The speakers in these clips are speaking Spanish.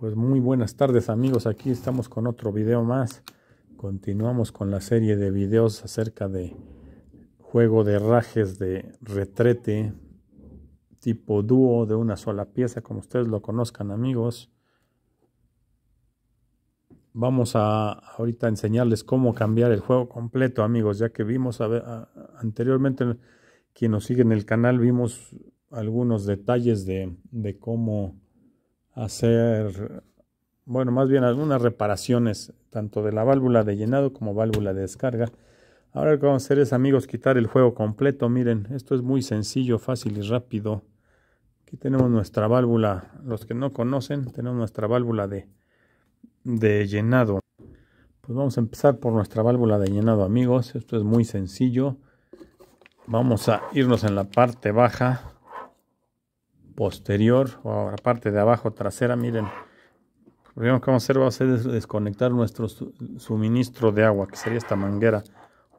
Pues muy buenas tardes amigos, aquí estamos con otro video más. Continuamos con la serie de videos acerca de juego de rajes de retrete tipo dúo de una sola pieza, como ustedes lo conozcan amigos. Vamos a ahorita enseñarles cómo cambiar el juego completo amigos, ya que vimos anteriormente, quien nos sigue en el canal, vimos algunos detalles de, de cómo hacer, bueno, más bien algunas reparaciones, tanto de la válvula de llenado como válvula de descarga. Ahora lo que vamos a hacer es, amigos, quitar el juego completo. Miren, esto es muy sencillo, fácil y rápido. Aquí tenemos nuestra válvula, los que no conocen, tenemos nuestra válvula de, de llenado. Pues vamos a empezar por nuestra válvula de llenado, amigos. Esto es muy sencillo. Vamos a irnos en la parte baja posterior o la parte de abajo trasera, miren, lo primero que vamos a hacer va a ser desconectar nuestro suministro de agua, que sería esta manguera,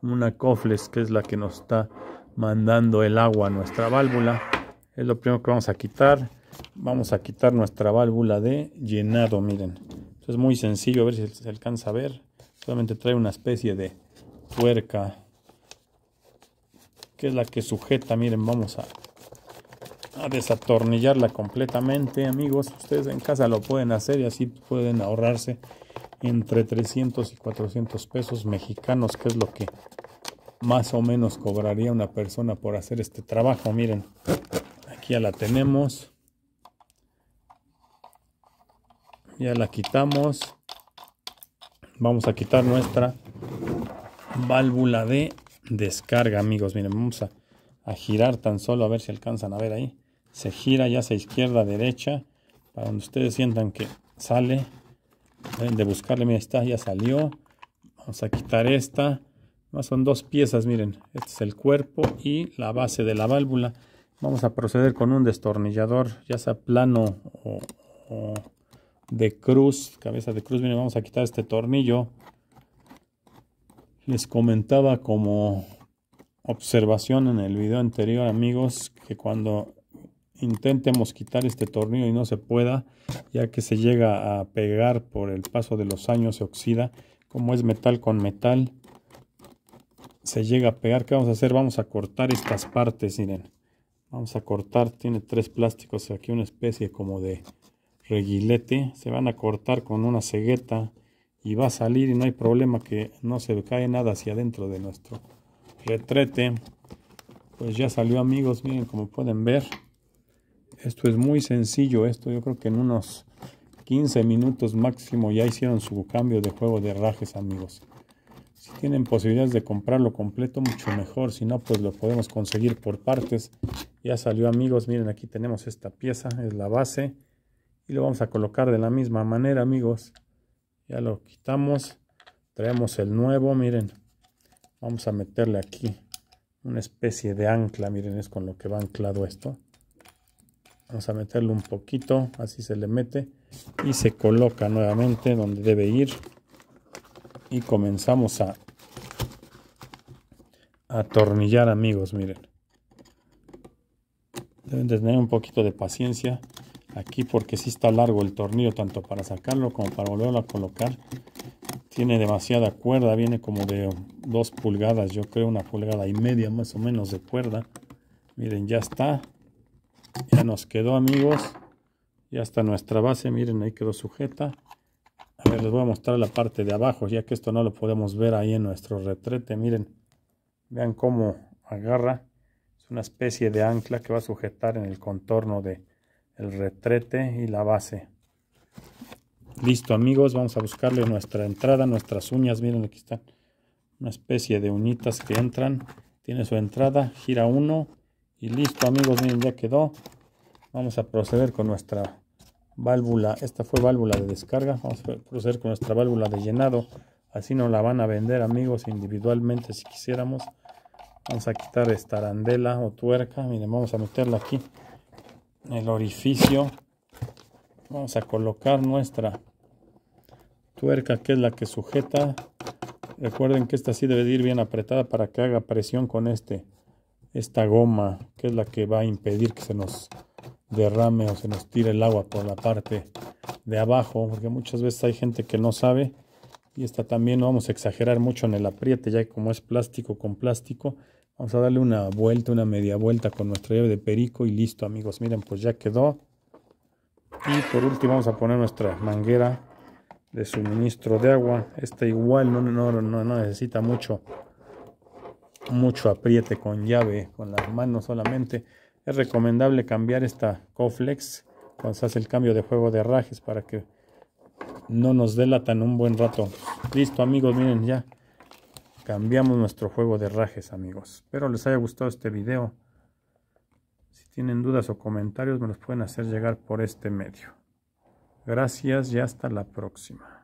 una cofles, que es la que nos está mandando el agua a nuestra válvula. Es lo primero que vamos a quitar. Vamos a quitar nuestra válvula de llenado, miren. es muy sencillo, a ver si se alcanza a ver. Solamente trae una especie de tuerca, que es la que sujeta, miren, vamos a a desatornillarla completamente, amigos. Ustedes en casa lo pueden hacer y así pueden ahorrarse entre 300 y 400 pesos mexicanos, que es lo que más o menos cobraría una persona por hacer este trabajo. Miren, aquí ya la tenemos. Ya la quitamos. Vamos a quitar nuestra válvula de descarga, amigos. Miren, vamos a, a girar tan solo a ver si alcanzan a ver ahí se gira ya sea izquierda, derecha, para donde ustedes sientan que sale. Deben de buscarle, mira, está, ya salió. Vamos a quitar esta. son dos piezas, miren. Este es el cuerpo y la base de la válvula. Vamos a proceder con un destornillador, ya sea plano o de cruz, cabeza de cruz. Miren, vamos a quitar este tornillo. Les comentaba como observación en el video anterior, amigos, que cuando intentemos quitar este tornillo y no se pueda, ya que se llega a pegar por el paso de los años, se oxida, como es metal con metal, se llega a pegar. ¿Qué vamos a hacer? Vamos a cortar estas partes, miren. Vamos a cortar, tiene tres plásticos aquí, una especie como de reguilete. Se van a cortar con una cegueta y va a salir y no hay problema que no se cae nada hacia adentro de nuestro retrete. Pues ya salió amigos, miren como pueden ver. Esto es muy sencillo, esto yo creo que en unos 15 minutos máximo ya hicieron su cambio de juego de rajes, amigos. Si tienen posibilidades de comprarlo completo, mucho mejor. Si no, pues lo podemos conseguir por partes. Ya salió, amigos. Miren, aquí tenemos esta pieza, es la base. Y lo vamos a colocar de la misma manera, amigos. Ya lo quitamos. Traemos el nuevo, miren. Vamos a meterle aquí una especie de ancla. Miren, es con lo que va anclado esto vamos a meterlo un poquito así se le mete y se coloca nuevamente donde debe ir y comenzamos a atornillar amigos miren deben tener un poquito de paciencia aquí porque si sí está largo el tornillo tanto para sacarlo como para volverlo a colocar tiene demasiada cuerda viene como de dos pulgadas yo creo una pulgada y media más o menos de cuerda miren ya está ya nos quedó amigos ya está nuestra base miren ahí quedó sujeta a ver les voy a mostrar la parte de abajo ya que esto no lo podemos ver ahí en nuestro retrete miren vean cómo agarra es una especie de ancla que va a sujetar en el contorno de el retrete y la base listo amigos vamos a buscarle nuestra entrada nuestras uñas miren aquí están una especie de uñitas que entran tiene su entrada gira uno y listo amigos, miren ya quedó. Vamos a proceder con nuestra válvula. Esta fue válvula de descarga. Vamos a proceder con nuestra válvula de llenado. Así nos la van a vender amigos individualmente si quisiéramos. Vamos a quitar esta arandela o tuerca. Miren, vamos a meterla aquí. en El orificio. Vamos a colocar nuestra tuerca que es la que sujeta. Recuerden que esta sí debe ir bien apretada para que haga presión con este esta goma que es la que va a impedir que se nos derrame o se nos tire el agua por la parte de abajo porque muchas veces hay gente que no sabe y esta también no vamos a exagerar mucho en el apriete ya que como es plástico con plástico vamos a darle una vuelta una media vuelta con nuestra llave de perico y listo amigos miren pues ya quedó y por último vamos a poner nuestra manguera de suministro de agua esta igual no, no, no, no necesita mucho mucho apriete con llave, con las manos solamente. Es recomendable cambiar esta Coflex cuando se hace el cambio de juego de rajes para que no nos delatan un buen rato. Listo amigos, miren ya cambiamos nuestro juego de rajes amigos. Espero les haya gustado este video. Si tienen dudas o comentarios me los pueden hacer llegar por este medio. Gracias y hasta la próxima.